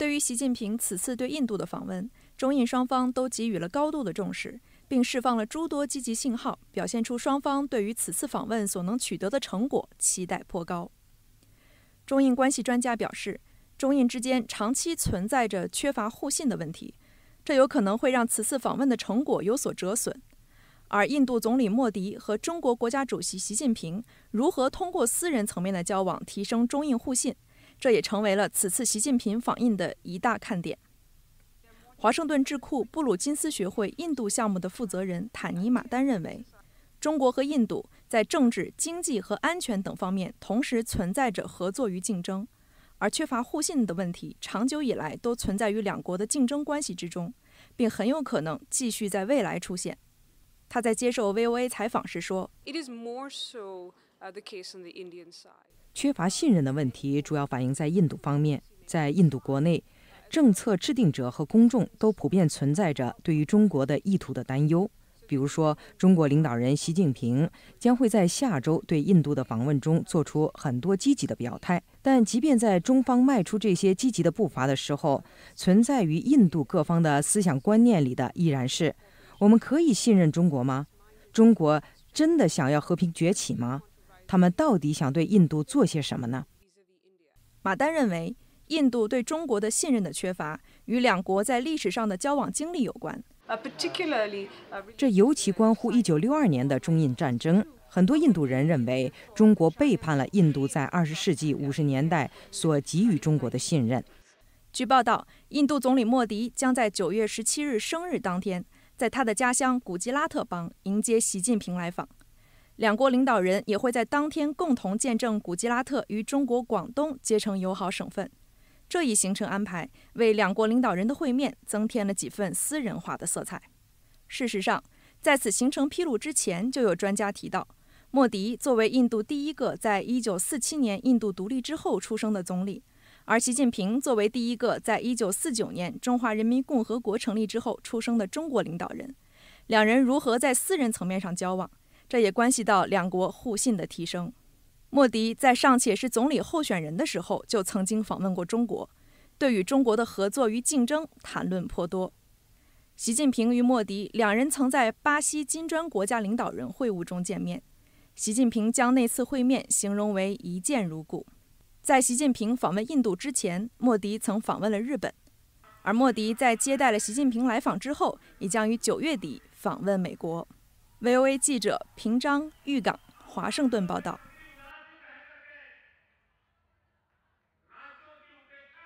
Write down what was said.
对于习近平此次对印度的访问，中印双方都给予了高度的重视，并释放了诸多积极信号，表现出双方对于此次访问所能取得的成果期待颇高。中印关系专家表示，中印之间长期存在着缺乏互信的问题，这有可能会让此次访问的成果有所折损。而印度总理莫迪和中国国家主席习近平如何通过私人层面的交往提升中印互信？这也成为了此次习近平访印的一大看点。华盛顿智库布鲁金斯学会印度项目的负责人坦尼马丹认为，中国和印度在政治、经济和安全等方面同时存在着合作与竞争，而缺乏互信的问题长久以来都存在于两国的竞争关系之中，并很有可能继续在未来出现。他在接受 VOA 采访时说。缺乏信任的问题主要反映在印度方面。在印度国内，政策制定者和公众都普遍存在着对于中国的意图的担忧。比如说，中国领导人习近平将会在下周对印度的访问中做出很多积极的表态。但即便在中方迈出这些积极的步伐的时候，存在于印度各方的思想观念里的依然是：我们可以信任中国吗？中国真的想要和平崛起吗？他们到底想对印度做些什么呢？马丹认为，印度对中国的信任的缺乏与两国在历史上的交往经历有关。这尤其关乎1962年的中印战争。很多印度人认为，中国背叛了印度在20世纪50年代所给予中国的信任。据报道，印度总理莫迪将在9月17日生日当天，在他的家乡古吉拉特邦迎接习近平来访。两国领导人也会在当天共同见证古吉拉特与中国广东结成友好省份，这一行程安排为两国领导人的会面增添了几分私人化的色彩。事实上，在此行程披露之前，就有专家提到，莫迪作为印度第一个在1947年印度独立之后出生的总理，而习近平作为第一个在1949年中华人民共和国成立之后出生的中国领导人，两人如何在私人层面上交往？这也关系到两国互信的提升。莫迪在尚且是总理候选人的时候，就曾经访问过中国，对与中国的合作与竞争谈论颇多。习近平与莫迪两人曾在巴西金砖国家领导人会晤中见面，习近平将那次会面形容为一见如故。在习近平访问印度之前，莫迪曾访问了日本，而莫迪在接待了习近平来访之后，也将于九月底访问美国。VOA 记者平章玉港华盛顿报道。